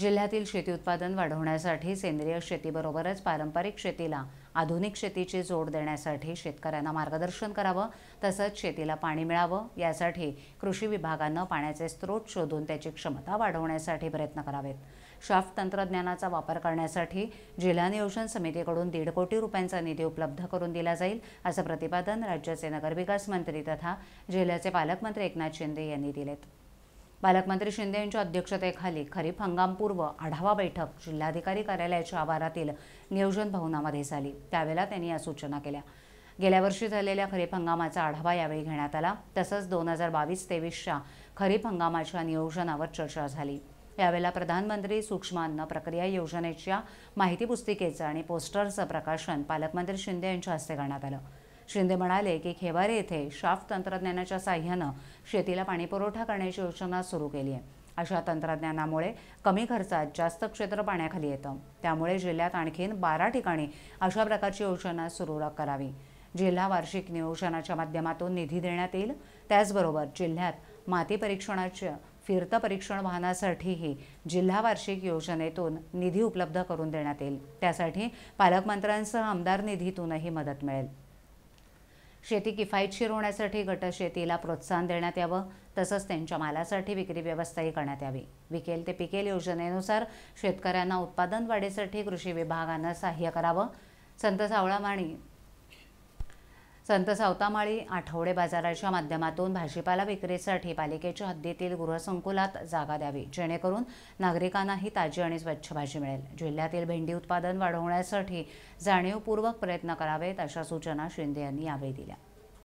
जिल्ह्यातील शेती उत्पादन वाढवण्यासाठी सेंद्रिय शेतीबरोबरच पारंपरिक शेतीला आधुनिक शेतीची जोड देण्यासाठी शेतकऱ्यांना मार्गदर्शन करावं तसंच शेतीला पाणी मिळावं यासाठी कृषी विभागानं पाण्याचे स्रोत शोधून त्याची क्षमता वाढवण्यासाठी प्रयत्न करावेत शाफ्ट तंत्रज्ञानाचा वापर करण्यासाठी जिल्हा नियोजन समितीकडून दीड कोटी रुपयांचा निधी उपलब्ध करून दिला जाईल असं प्रतिपादन राज्याचे नगरविकास मंत्री तथा जिल्ह्याचे पालकमंत्री एकनाथ शिंदे यांनी दिलेत पालकमंत्री शिंदे यांच्या अध्यक्षतेखाली खरीप हंगामपूर्व आढावा बैठक जिल्हाधिकारी कार्यालयाच्या आवारातील नियोजन भवनामध्ये झाली त्यावेळेला त्यांनी या सूचना केल्या गेल्या वर्षी झालेल्या खरीप हंगामाचा आढावा यावेळी घेण्यात आला तसंच दोन हजार बावीस तेवीसच्या खरीप हंगामाच्या नियोजनावर चर्चा झाली यावेळेला प्रधानमंत्री सूक्ष्म अन्न प्रक्रिया योजनेच्या माहिती पुस्तिकेचं आणि पोस्टरचं प्रकाशन पालकमंत्री शिंदे यांच्या हस्ते करण्यात आलं शिंदे म्हणाले की खेवारे येथे शाफ्ट तंत्रज्ञानाच्या साह्यानं शेतीला पाणीपुरवठा करण्याची योजना सुरू केली आहे अशा तंत्रज्ञानामुळे कमी खर्चात जास्त क्षेत्र पाण्याखाली येतं त्यामुळे जिल्ह्यात आणखीन बारा ठिकाणी अशा प्रकारची योजना सुरू करावी जिल्हा वार्षिक नियोजनाच्या माध्यमातून निधी देण्यात येईल त्याचबरोबर जिल्ह्यात माती परीक्षणाच्या फिरतं परीक्षण वाहनासाठीही जिल्हा वार्षिक योजनेतून निधी उपलब्ध करून देण्यात येईल त्यासाठी पालकमंत्र्यांसह आमदार निधीतूनही मदत मिळेल शेती किफायतशीर होण्यासाठी गटशेतीला प्रोत्साहन देण्यात यावं तसंच त्यांच्या मालासाठी विक्री व्यवस्थाही करण्यात यावी विकेल ते पिकेल योजनेनुसार शेतकऱ्यांना उत्पादन वाढीसाठी कृषी विभागानं सहाय्य करावं संत सावळा संत सावतामाळी आठवडे बाजाराच्या माध्यमातून भाजीपाला विक्रीसाठी पालिकेच्या हद्दीतील गृहसंकुलात जागा द्यावी जेणेकरून नागरिकांनाही ताजी आणि स्वच्छ भाजी मिळेल जिल्ह्यातील भेंडी उत्पादन वाढवण्यासाठी जाणीवपूर्वक प्रयत्न करावेत अशा सूचना शिंदे यांनी यावेळी दिल्या